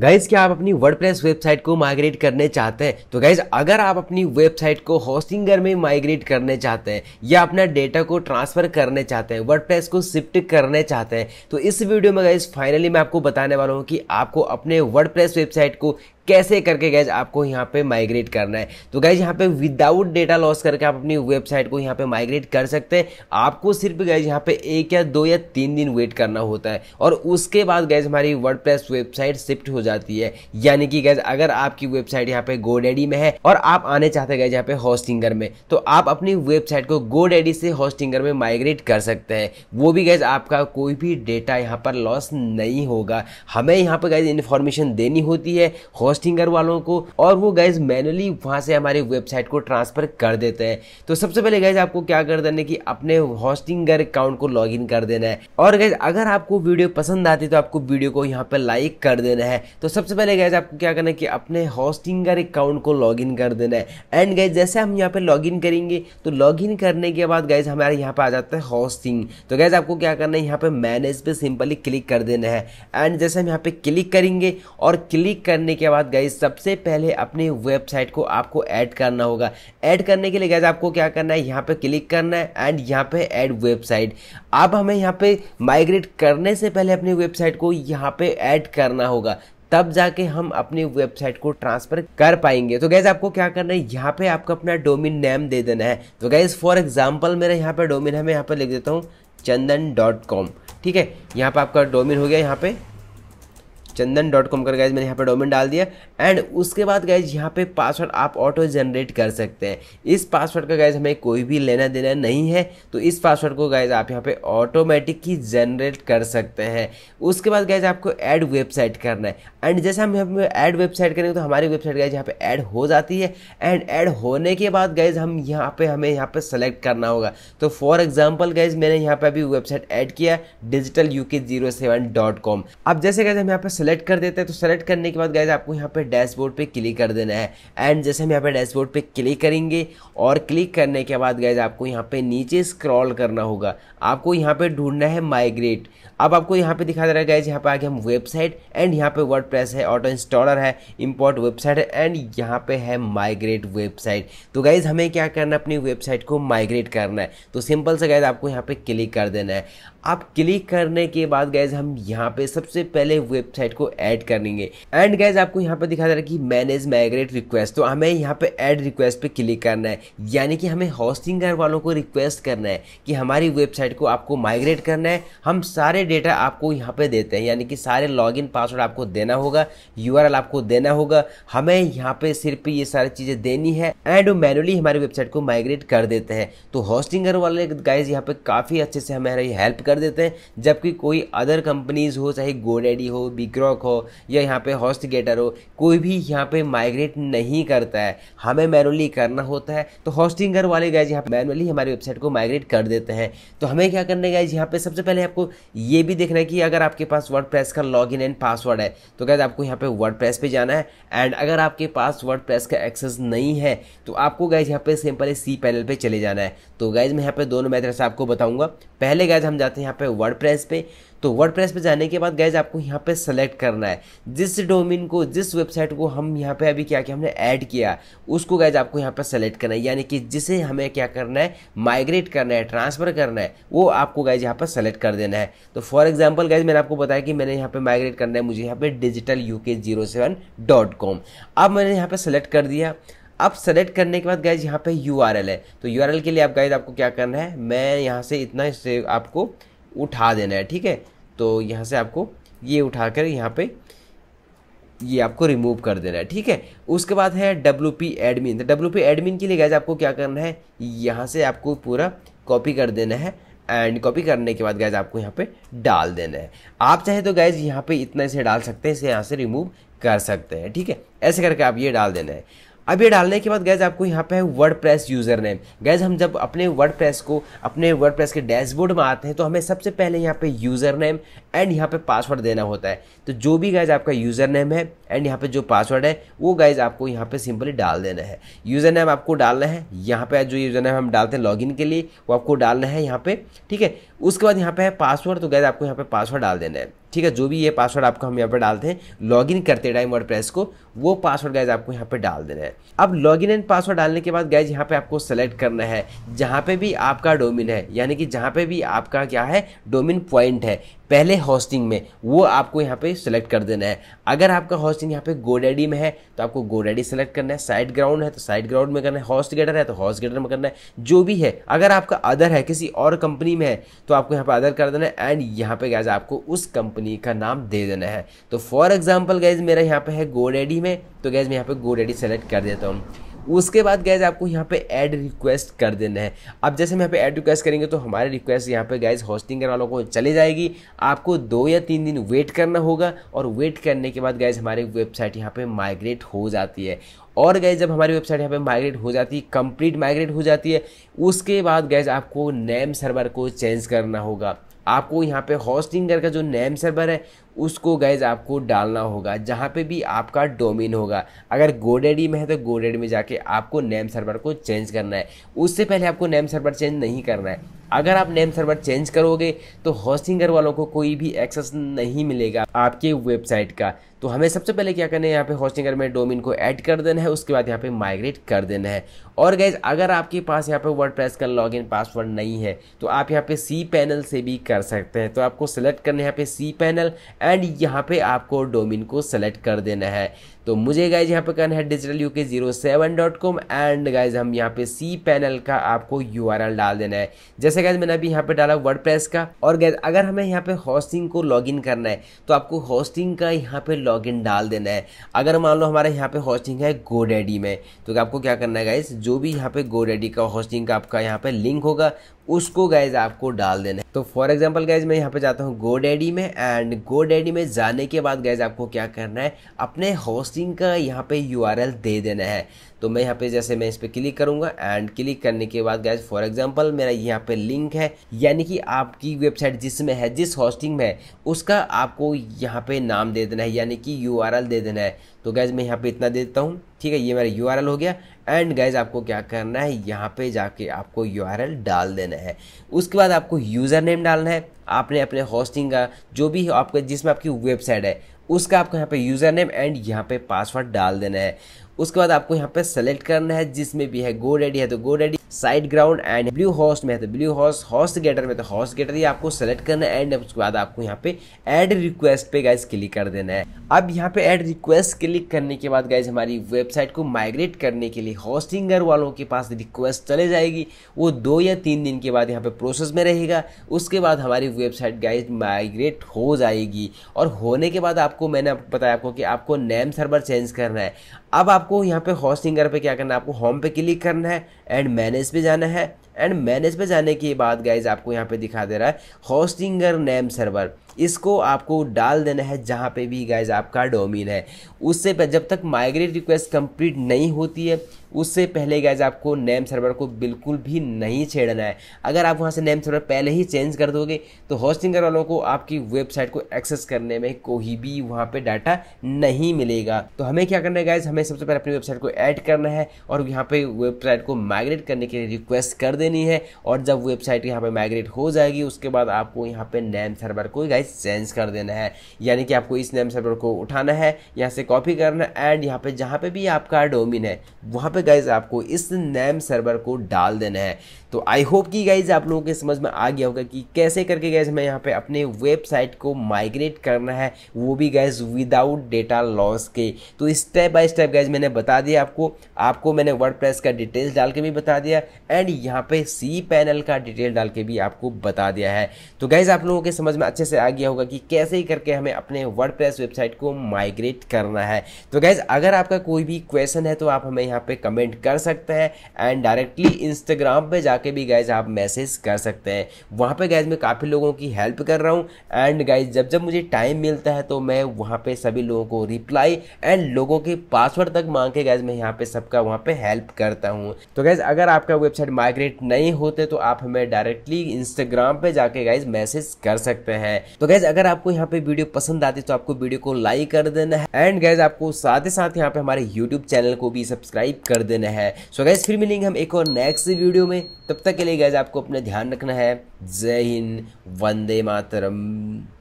guys क्या आप अपनी वर्ड वेबसाइट को माइग्रेट करने चाहते हैं तो गाइज अगर आप अपनी वेबसाइट को होस्टिंगर में माइग्रेट करने चाहते हैं या अपना डेटा को ट्रांसफर करने चाहते हैं वर्ड को शिफ्ट करने चाहते हैं तो इस वीडियो में गाइज फाइनली मैं आपको बताने वाला हूँ कि आपको अपने वर्ड वेबसाइट को कैसे करके गैज आपको यहाँ पे माइग्रेट करना है तो गैज यहाँ पे विदाउट डेटा लॉस करके आप अपनी वेबसाइट को यहाँ पे माइग्रेट कर सकते हैं आपको सिर्फ गैज यहाँ पे एक या दो या तीन दिन वेट करना होता है और उसके बाद गैज हमारी वर्ड वेबसाइट शिफ्ट हो जाती है यानी कि गैज अगर आपकी वेबसाइट यहाँ पे गोडेडी में है और आप आने चाहते गैज यहाँ पे हॉस्टिंगर में तो आप अपनी वेबसाइट को गो से हॉस्टिंगर में माइग्रेट कर सकते हैं वो भी गैज आपका कोई भी डेटा यहाँ पर लॉस नहीं होगा हमें यहाँ पर गैज इन्फॉर्मेशन देनी होती है होस्ट होस्टिंगर वालों को और वो गैज मैनुअली वहाँ से हमारी वेबसाइट को ट्रांसफ़र कर देते हैं तो सबसे पहले गैज आपको क्या कर देना है कि अपने होस्टिंगर अकाउंट को लॉग कर देना है और गैस अगर आपको वीडियो पसंद आती है तो आपको वीडियो को यहाँ पर लाइक कर देना है तो सबसे पहले गैस आपको क्या करना है कि अपने हॉस्टिंगर अकाउंट को लॉग इन कर देना है एंड गैस जैसे हम यहाँ पर लॉग इन करेंगे तो लॉग इन करने के बाद गैस हमारे यहाँ पर आ जाता है होस्टिंग तो गैज आपको क्या करना है यहाँ पर मैनेज पे सिंपली क्लिक कर देना है एंड जैसे हम यहाँ पे क्लिक करेंगे और क्लिक करने के बाद बाद गाइज सबसे पहले अपनी वेबसाइट को आपको ऐड करना होगा ऐड करने के लिए गाइज आपको क्या करना है यहाँ पे क्लिक करना है एंड यहाँ पे ऐड वेबसाइट अब हमें यहाँ पे माइग्रेट करने से पहले अपनी वेबसाइट को यहाँ पे ऐड करना होगा तब जाके हम अपनी वेबसाइट को ट्रांसफर कर पाएंगे तो गैज आपको क्या करना है यहाँ पे आपको अपना डोमिन नेम दे देना है तो गैज फॉर एग्जाम्पल मेरा यहाँ पे डोमिन है मैं यहाँ पे लिख देता हूँ चंदन डॉट कॉम ठीक है यहाँ पे आपका डोमिन हो गया यहाँ पे चंदन डॉट कॉम कर गैज मैंने यहाँ पे डोमेन डाल दिया एंड उसके बाद गैज यहाँ पे पासवर्ड आप ऑटो जनरेट कर सकते हैं इस पासवर्ड का गैज हमें कोई भी लेना देना नहीं है तो इस पासवर्ड को गैज आप यहाँ पे ऑटोमेटिक ही जनरेट कर सकते हैं उसके बाद गैज आपको ऐड वेबसाइट करना है एंड जैसे हम यहाँ पे ऐड वेबसाइट करेंगे तो हमारी वेबसाइट गैज यहाँ पे ऐड हो जाती है एंड ऐड होने के बाद गैज हम यहाँ पे हमें यहाँ पे सेलेक्ट करना होगा तो फॉर एग्जाम्पल गैज मैंने यहाँ पे अभी वेबसाइट ऐड किया digital U K zero seven dot com अब जैसे गैज हम यहाँ पे सेलेक्ट सेलेक्ट कर देते हैं तो सेलेक्ट करने के बाद गाइज आपको यहाँ पे डैशबोर्ड पे क्लिक कर देना है एंड जैसे हम यहाँ पे डैशबोर्ड पे क्लिक करेंगे और क्लिक करने के बाद गाइज आपको यहाँ पे नीचे स्क्रॉल करना होगा आपको यहाँ पे ढूंढना है माइग्रेट अब आपको यहाँ पे दिखा दे रहा है गाइज यहाँ पे आगे हम वेबसाइट एंड यहाँ पे वर्ड है ऑटो इंस्टॉलर है इम्पोर्ट वेबसाइट है एंड यहाँ पे है माइग्रेट वेबसाइट तो गाइज हमें क्या करना है अपनी वेबसाइट को माइग्रेट करना है तो सिंपल से गाइज आपको यहाँ पे क्लिक कर देना है आप क्लिक करने के बाद गैज हम यहाँ पे सबसे पहले वेबसाइट को ऐड करेंगे एंड गैज आपको यहाँ पे दिखा दे रहा है कि मैनेज माइग्रेट रिक्वेस्ट तो हमें यहाँ पे ऐड रिक्वेस्ट पे क्लिक करना है यानी कि हमें हॉस्टिंग घर वालों को रिक्वेस्ट करना है कि हमारी वेबसाइट को आपको माइग्रेट करना है हम सारे डेटा आपको यहाँ पे देते हैं यानी कि सारे लॉग पासवर्ड आपको देना होगा यू आपको देना होगा हमें यहाँ पे सिर्फ ये सारी चीज़ें देनी है एंड वो मैनुअली हमारी वेबसाइट को माइग्रेट कर देते हैं तो हॉस्टिंग घर वाले गाइज यहाँ पे काफ़ी अच्छे से हमारी हेल्प कर देते हैं जबकि कोई अदर कंपनीज़ हो चाहे गोडेडी हो बिक्रॉक हो या यहाँ पे हॉस्ट हो कोई भी यहाँ पे माइग्रेट नहीं करता है हमें मैनुअली करना होता है तो हॉस्टिंगर वाले गए यहाँ मैनुअली हमारी वेबसाइट को माइग्रेट कर देते हैं तो हमें क्या करने गए गाइज यहाँ पे सबसे पहले आपको ये भी देखना है कि अगर आपके पास वर्ड का लॉग एंड पासवर्ड है तो गाइज आपको यहाँ पे वर्ड पे जाना है एंड अगर आपके पास वर्ड का एक्सेस नहीं है तो आपको गैज यहाँ पे सिंपल सी पैनल पे चले जाना है तो गैज मैं यहाँ पे दोनों मेथड से आपको बताऊंगा पहले गैज हम जाते हैं हैं यहाँ पे वर्ड पे तो वर्ड प्रेस पर जाने के बाद गैज आपको यहाँ पे सेलेक्ट करना है जिस डोमिन को जिस वेबसाइट को हम यहाँ पे अभी क्या किया हमने ऐड किया उसको गैज आपको यहाँ पे सेलेक्ट करना है यानी कि जिसे हमें क्या करना है माइग्रेट करना है ट्रांसफ़र करना है वो आपको गैज यहाँ पर सेलेक्ट कर देना है तो फॉर एग्जाम्पल गैज मैंने आपको बताया कि मैंने यहाँ पर माइग्रेट करना है मुझे यहाँ पर डिजिटल यू अब मैंने यहाँ पर सेलेक्ट कर दिया अब सेलेक्ट करने के बाद गैज यहाँ पे यू है तो यू के लिए आप गैज आपको क्या करना है मैं यहाँ से इतना से आपको उठा देना है ठीक है तो यहाँ से आपको ये उठा कर यहाँ पे ये आपको रिमूव कर देना है ठीक है उसके बाद है डब्ल्यू पी एडमिन तो डब्ल्यू पी एडमिन के लिए गैज आपको क्या करना है यहाँ से आपको पूरा कॉपी कर देना है एंड कॉपी करने के बाद गैज आपको यहाँ पे डाल देना है आप चाहे तो गैज यहाँ पे इतना इसे डाल सकते हैं इसे यहाँ से रिमूव कर सकते हैं ठीक है ऐसे करके आप ये डाल देना है अब ये डालने के बाद गैज़ आपको यहाँ पे है WordPress user name guys हम जब अपने वर्ड प्रेस को अपने वर्ड प्रेस के डैशबोर्ड में आते हैं तो हमें सबसे पहले यहाँ पे यूज़र नेम एंड यहाँ पे पासवर्ड देना होता है तो जो भी गैज़ आपका यूज़र नेम है एंड यहाँ पे जो पासवर्ड है वो गैज़ आपको यहाँ पे सिंपली डाल देना है यूज़र नेम आपको डालना है यहाँ पे जो यूज़र नेम हम डालते हैं लॉगिन के लिए वो आपको डालना है यहाँ पे ठीक है उसके बाद यहाँ पे है पासवर्ड तो गैज़ आपको यहाँ पे पासवर्ड डाल देना है ठीक है जो भी ये पासवर्ड आपको हम यहाँ पर डालते हैं लॉगिन करते टाइम वर्ड प्रेस को वो पासवर्ड गैज आपको यहाँ पे डाल देना है अब लॉगिन एंड पासवर्ड डालने के बाद गैज यहाँ पे आपको सेलेक्ट करना है जहाँ पे भी आपका डोमिन है यानी कि जहाँ पे भी आपका क्या है डोमिन पॉइंट है पहले होस्टिंग में वो आपको यहाँ पे सेलेक्ट कर देना है अगर आपका होस्टिंग यहाँ पे गोडेडी में है तो आपको गोडेडी सेलेक्ट करना है साइड ग्राउंड है तो साइड ग्राउंड में करना है हॉस्ट गेटर है तो हॉस्ट गेटर में करना है जो भी है अगर आपका अदर है किसी और कंपनी में है तो आपको यहाँ पर अदर कर देना है एंड यहाँ पे गैज आपको उस कंपनी का नाम दे देना है तो फॉर एग्जाम्पल गैज मेरा यहाँ पे है गोडेडी में तो गैज मैं यहाँ पे गोडेडी सेलेक्ट कर देता हूँ उसके बाद गैज़ आपको यहाँ पे ऐड रिक्वेस्ट कर देना है अब जैसे हम यहाँ पे ऐड रिक्वेस्ट करेंगे तो हमारे रिक्वेस्ट यहाँ पे गैज़ होस्टिंग करने वालों को चली जाएगी आपको दो या तीन दिन वेट करना होगा और वेट करने के बाद गैज़ हमारी वेबसाइट यहाँ पर माइग्रेट हो जाती है और गए जब हमारी वेबसाइट यहाँ पे माइग्रेट हो जाती है कंप्लीट माइग्रेट हो जाती है उसके बाद गैज आपको नेम सर्वर को चेंज करना होगा आपको यहाँ पे हॉस्टिंग का जो नेम सर्वर है उसको गैज आपको डालना होगा जहाँ पे भी आपका डोमेन होगा अगर गोडेडी में है तो गोडेडी में जाके आपको नेम सर्वर को चेंज करना है उससे पहले आपको नेम सर्वर चेंज नहीं करना है अगर आप नेम सर्वर चेंज करोगे तो हॉस्टिंगर वालों को कोई भी एक्सेस नहीं मिलेगा आपके वेबसाइट का तो हमें सबसे पहले क्या करना है यहाँ पे हॉस्टिंगर में डोमिन को ऐड कर देना है उसके बाद यहाँ पे माइग्रेट कर देना है और गैज अगर आपके पास यहाँ पे वर्ड का लॉगिन पासवर्ड नहीं है तो आप यहाँ पे सी पैनल से भी कर सकते हैं तो आपको सेलेक्ट करना है यहाँ पे सी पैनल एंड यहाँ पे आपको डोमिन को सेलेक्ट कर देना है तो मुझे गाइज यहाँ पे करना है digital U K zero seven dot com and guys हम यहाँ पे सी पैनल का आपको यू आर एल डाल देना है जैसे गाइज मैंने अभी यहाँ पे डाला वर्ड का और गाइज अगर हमें यहाँ पे हॉस्टिंग को लॉग करना है तो आपको हॉस्टिंग का यहाँ पे लॉग डाल देना है अगर मान लो हमारे यहाँ पे हॉस्टिंग है गो डैडी में तो आपको क्या करना है गाइज जो भी यहाँ पे गोडेडी का हॉस्टिंग का आपका यहाँ पे लिंक होगा उसको गाइज आपको डाल देना है तो फॉर एग्जाम्पल गाइज मैं यहाँ पे जाता हूँ गोडेडी में एंड गो डैडी में जाने के बाद गाइज आपको क्या करना है अपने हॉस्टिंग लिंकिंग का यहाँ पे यू दे देना है तो मैं यहाँ पे जैसे मैं इस पर क्लिक करूँगा एंड क्लिक करने के बाद गैस फॉर एग्जांपल मेरा यहाँ पे लिंक है यानी कि आपकी वेबसाइट जिसमें है जिस होस्टिंग में है उसका आपको यहाँ पे नाम दे देना है यानी कि यू दे देना है तो गैज मैं यहाँ पे इतना दे देता हूँ ठीक है ये मेरा यू हो गया एंड गाइज आपको क्या करना है यहाँ पे जाके आपको यू डाल देना है उसके बाद आपको यूज़र नेम डालना है आपने अपने होस्टिंग का जो भी आपके जिसमें आपकी वेबसाइट है उसका आपको यहाँ पे यूज़र नेम एंड यहाँ पे पासवर्ड डाल देना है उसके बाद आपको यहाँ पे सेलेक्ट करना है जिसमें भी है गो रेडी है तो GoDaddy SiteGround and Bluehost में है तो ब्लू हॉस्ट हॉस्ट गेटर में तो हॉस्ट गेटर ही आपको सेलेक्ट करना है एंड उसके बाद आपको यहाँ पे एड रिक्वेस्ट पे गाइज क्लिक कर देना है अब यहाँ पे एड रिक्वेस्ट क्लिक करने के बाद गाइज हमारी वेबसाइट को माइग्रेट करने के लिए हॉस्टिंगर वालों के पास रिक्वेस्ट चले जाएगी वो दो या तीन दिन के बाद यहाँ पे प्रोसेस में रहेगा उसके बाद हमारी वेबसाइट गाइज माइग्रेट हो जाएगी और होने के बाद आपको मैंने बताया आपको कि आपको नेम सर्वर चेंज करना है अब आपको आपको यहाँ पे हॉस्ट सिंगर पे क्या करना है आपको होम पे क्लिक करना है एंड मैनेज पे जाना है एंड मैनेज पे जाने के बाद गाइज आपको यहाँ पे दिखा दे रहा है होस्टिंगर नेम सर्वर इसको आपको डाल देना है जहाँ पे भी गाइज आपका डोमिन है उससे जब तक माइग्रेट रिक्वेस्ट कंप्लीट नहीं होती है उससे पहले गाइज आपको नेम सर्वर को बिल्कुल भी नहीं छेड़ना है अगर आप वहाँ से नेम सर्वर पहले ही चेंज कर दोगे तो होस्टिंगर वालों को आपकी वेबसाइट को एक्सेस करने में कोई भी वहाँ पर डाटा नहीं मिलेगा तो हमें क्या करना है गाइज हमें सबसे पहले अपनी वेबसाइट को ऐड करना है और यहाँ पे वेबसाइट को माइग्रेट करने के लिए रिक्वेस्ट कर देना देनी है और जब वेबसाइट यहाँ पर माइग्रेट हो जाएगी उसके बाद आपको यहाँ पर नेम सर्वर को गाइस चेंज कर देना है यानी कि आपको इस नेम सर्वर को उठाना है यहाँ से कॉपी करना एंड यहाँ पर जहाँ पर भी आपका डोमिन है वहाँ पर गाइज आपको इस नेम सर्वर को डाल देना है तो आई होप कि गाइज आप लोगों के समझ में आ गया होगा कि कैसे करके गाइज हमें यहाँ पे अपने वेबसाइट को माइग्रेट करना है वो भी गाइज विदाउट डेटा लॉस के तो स्टेप बाय स्टेप गाइज मैंने बता दिया आपको आपको मैंने वर्डप्रेस का डिटेल्स डाल के भी बता दिया एंड यहाँ पे सी पैनल का डिटेल डाल के भी आपको बता दिया है तो गैस आप लोगों के समझ में अच्छे से आ गया होगा कि कैसे ही करके हमें अपने वर्ड वेबसाइट को माइग्रेट करना है तो गैस अगर आपका कोई भी क्वेश्चन है तो आप हमें यहाँ पे कमेंट कर सकते हैं एंड डायरेक्टली इंस्टाग्राम पे जाके भी गाइज आप मैसेज कर सकते हैं वहाँ पे गाइज मैं काफ़ी लोगों की हेल्प कर रहा हूँ एंड गाइज जब जब मुझे टाइम मिलता है तो मैं वहाँ पे सभी लोगों को रिप्लाई एंड लोगों के पासवर्ड तक मांग के गैज मैं यहाँ पे सबका वहाँ पे हेल्प करता हूँ तो गैज अगर आपका वेबसाइट माइग्रेट नहीं होते तो आप हमें डायरेक्टली इंस्टाग्राम पे जाके गाइज मैसेज कर सकते हैं तो गाइज अगर आपको यहाँ पे वीडियो पसंद आती तो आपको वीडियो को लाइक कर देना है एंड गाइज आपको साथ ही साथ यहाँ पे हमारे यूट्यूब चैनल को भी सब्सक्राइब कर देना है सो गाइज फिर मिलेंगे हम एक और नेक्स्ट वीडियो में तब तक के लिए गाइज आपको अपना ध्यान रखना है जय हिंद वंदे मातरम